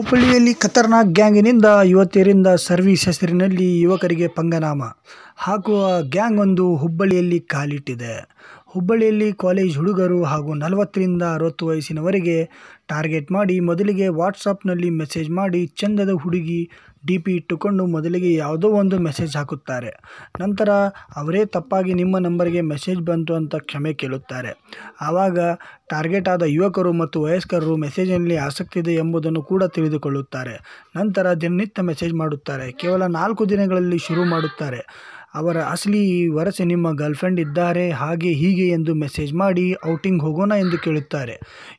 ಹುಬ್ಬಳ್ಳಿಯಲ್ಲಿ ಖತರ್ನಾಕ್ ಗ್ಯಾಂಗಿನಿಂದ ಯುವತಿಯರಿಂದ ಸರ್ವಿಸ್ ಹೆಸರಿನಲ್ಲಿ ಯುವಕರಿಗೆ ಪಂಗನಾಮ ಹಾಗೂ ಆ ಗ್ಯಾಂಗ್ ಒಂದು ಹುಬ್ಬಳ್ಳಿಯಲ್ಲಿ ಕಾಲಿಟ್ಟಿದೆ ಹುಬ್ಬಳ್ಳಿಯಲ್ಲಿ ಕಾಲೇಜ್ ಹುಡುಗರು ಹಾಗೂ ನಲವತ್ತರಿಂದ ಅರವತ್ತು ವಯಸ್ಸಿನವರೆಗೆ ಟಾರ್ಗೆಟ್ ಮಾಡಿ ಮೊದಲಿಗೆ ವಾಟ್ಸಪ್ನಲ್ಲಿ ಮೆಸೇಜ್ ಮಾಡಿ ಚಂದದ ಹುಡುಗಿ ಡಿ ಪಿ ಇಟ್ಟುಕೊಂಡು ಮೊದಲಿಗೆ ಯಾವುದೋ ಒಂದು ಮೆಸೇಜ್ ಹಾಕುತ್ತಾರೆ ನಂತರ ಅವರೇ ತಪ್ಪಾಗಿ ನಿಮ್ಮ ನಂಬರ್ಗೆ ಮೆಸೇಜ್ ಬಂತು ಅಂತ ಕ್ಷಮೆ ಕೇಳುತ್ತಾರೆ ಆವಾಗ ಟಾರ್ಗೆಟ್ ಆದ ಯುವಕರು ಮತ್ತು ವಯಸ್ಕರು ಮೆಸೇಜಿನಲ್ಲಿ ಆಸಕ್ತಿ ಇದೆ ಎಂಬುದನ್ನು ಕೂಡ ತಿಳಿದುಕೊಳ್ಳುತ್ತಾರೆ ನಂತರ ದಿನನಿತ್ಯ ಮೆಸೇಜ್ ಮಾಡುತ್ತಾರೆ ಕೇವಲ ನಾಲ್ಕು ದಿನಗಳಲ್ಲಿ ಶುರು ಮಾಡುತ್ತಾರೆ ಅವರ ಅಸಲಿ ವರಸೆ ನಿಮ್ಮ ಗರ್ಲ್ಫ್ರೆಂಡ್ ಇದ್ದಾರೆ ಹಾಗೆ ಹೀಗೆ ಎಂದು ಮೆಸೇಜ್ ಮಾಡಿ ಔಟಿಂಗ್ ಹೋಗೋಣ ಎಂದು ಕೇಳುತ್ತಾರೆ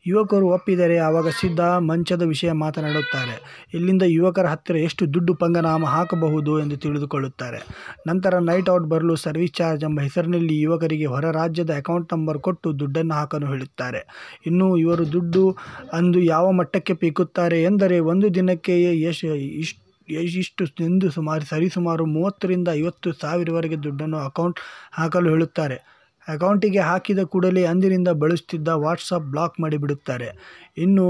ಯುವಕರು ಒಪ್ಪಿದರೆ ಆವಾಗ ಸಿದ್ಧ ಮಂಚದ ವಿಷಯ ಮಾತನಾಡುತ್ತಾರೆ ಇಲ್ಲಿಂದ ಯುವಕರ ಹತ್ತಿರ ಎಷ್ಟು ದುಡ್ಡು ಪಂಗನಾಮ ಹಾಕಬಹುದು ಎಂದು ತಿಳಿದುಕೊಳ್ಳುತ್ತಾರೆ ನಂತರ ನೈಟ್ ಔಟ್ ಬರಲು ಸರ್ವಿಸ್ ಚಾರ್ಜ್ ಎಂಬ ಹೆಸರಿನಲ್ಲಿ ಯುವಕರಿಗೆ ಹೊರ ರಾಜ್ಯದ ಅಕೌಂಟ್ ನಂಬರ್ ಕೊಟ್ಟು ದುಡ್ಡನ್ನು ಹಾಕಲು ಹೇಳುತ್ತಾರೆ ಇನ್ನು ಇವರು ದುಡ್ಡು ಅಂದು ಯಾವ ಮಟ್ಟಕ್ಕೆ ಪೀಕುತ್ತಾರೆ ಎಂದರೆ ಒಂದು ದಿನಕ್ಕೆ ಎಷ್ಟು ಎಷ್ಟು ಎಂದು ಸುಮಾರು ಸರಿಸುಮಾರು ಮೂವತ್ತರಿಂದ ಐವತ್ತು ಸಾವಿರವರೆಗೆ ದುಡ್ಡನ್ನು ಅಕೌಂಟ್ ಹಾಕಲು ಹೇಳುತ್ತಾರೆ ಅಕೌಂಟಿಗೆ ಹಾಕಿದ ಕೂಡಲೇ ಅಂದಿನಿಂದ ಬಳಸ್ತಿದ್ದ ವಾಟ್ಸಪ್ ಬ್ಲಾಕ್ ಮಾಡಿಬಿಡುತ್ತಾರೆ ಇನ್ನು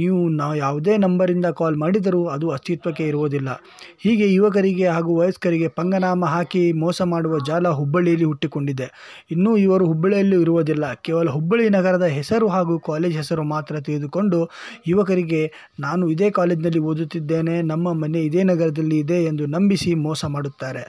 ನೀವು ನಾ ಯಾವುದೇ ನಂಬರಿಂದ ಕಾಲ್ ಮಾಡಿದರೂ ಅದು ಅಸ್ತಿತ್ವಕ್ಕೆ ಇರುವುದಿಲ್ಲ ಹೀಗೆ ಯುವಕರಿಗೆ ಹಾಗೂ ವಯಸ್ಕರಿಗೆ ಪಂಗನಾಮ ಹಾಕಿ ಮೋಸ ಮಾಡುವ ಜಾಲ ಹುಬ್ಬಳ್ಳಿಯಲ್ಲಿ ಹುಟ್ಟಿಕೊಂಡಿದೆ ಇನ್ನೂ ಇವರು ಹುಬ್ಬಳ್ಳಿಯಲ್ಲೂ ಇರುವುದಿಲ್ಲ ಕೇವಲ ಹುಬ್ಬಳ್ಳಿ ನಗರದ ಹೆಸರು ಹಾಗೂ ಕಾಲೇಜ್ ಹೆಸರು ಮಾತ್ರ ತೆಗೆದುಕೊಂಡು ಯುವಕರಿಗೆ ನಾನು ಇದೇ ಕಾಲೇಜ್ನಲ್ಲಿ ಓದುತ್ತಿದ್ದೇನೆ ನಮ್ಮ ಮನೆ ಇದೇ ನಗರದಲ್ಲಿ ಇದೆ ಎಂದು ನಂಬಿಸಿ ಮೋಸ ಮಾಡುತ್ತಾರೆ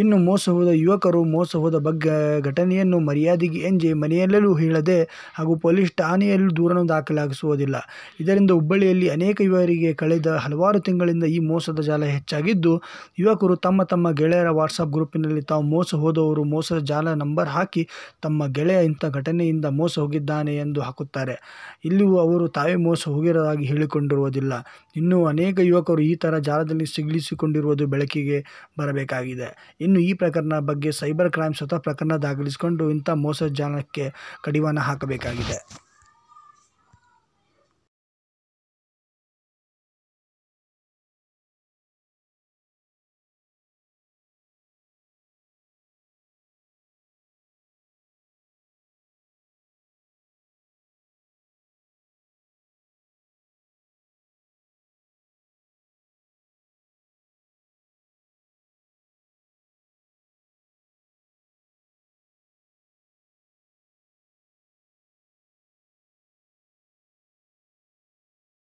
ಇನ್ನು ಮೋಸ ಹೋದ ಯುವಕರು ಮೋಸ ಹೋದ ಬಗ್ಗೆ ಘಟನೆಯನ್ನು ಮರ್ಯಾದೆಗೆ ಎಂಜಿ ಮನೆಯಲ್ಲೂ ಹೇಳದೆ ಹಾಗೂ ಪೊಲೀಸ್ ಠಾಣೆಯಲ್ಲೂ ದೂರನ್ನು ದಾಖಲಾಗಿಸುವುದಿಲ್ಲ ಇದರಿಂದ ಹುಬ್ಬಳ್ಳಿಯಲ್ಲಿ ಅನೇಕ ಯುವರಿಗೆ ಕಳೆದ ಹಲವಾರು ತಿಂಗಳಿಂದ ಈ ಮೋಸದ ಜಾಲ ಹೆಚ್ಚಾಗಿದ್ದು ಯುವಕರು ತಮ್ಮ ತಮ್ಮ ಗೆಳೆಯರ ವಾಟ್ಸಪ್ ಗ್ರೂಪಿನಲ್ಲಿ ತಾವು ಮೋಸ ಹೋದವರು ಮೋಸದ ಜಾಲ ನಂಬರ್ ಹಾಕಿ ತಮ್ಮ ಗೆಳೆಯ ಇಂಥ ಘಟನೆಯಿಂದ ಮೋಸ ಹೋಗಿದ್ದಾನೆ ಎಂದು ಹಾಕುತ್ತಾರೆ ಇಲ್ಲಿಯೂ ಅವರು ತಾವೇ ಮೋಸ ಹೋಗಿರೋದಾಗಿ ಹೇಳಿಕೊಂಡಿರುವುದಿಲ್ಲ ಇನ್ನೂ ಅನೇಕ ಯುವಕರು ಈ ಥರ ಜಾಲದಲ್ಲಿ ಸಿಗಲಿಸಿಕೊಂಡಿರುವುದು ಬೆಳಕಿಗೆ ಬರಬೇಕಾಗಿದೆ ಇನ್ನು ಈ ಪ್ರಕರಣ ಬಗ್ಗೆ ಸೈಬರ್ ಕ್ರೈಂ ಸ್ವತಃ ಪ್ರಕರಣ ದಾಖಲಿಸಿಕೊಂಡು ಇಂಥ ಮೋಸ ಜಾಲಕ್ಕೆ ಕಡಿವಾಣ ಹಾಕಬೇಕಾಗಿದೆ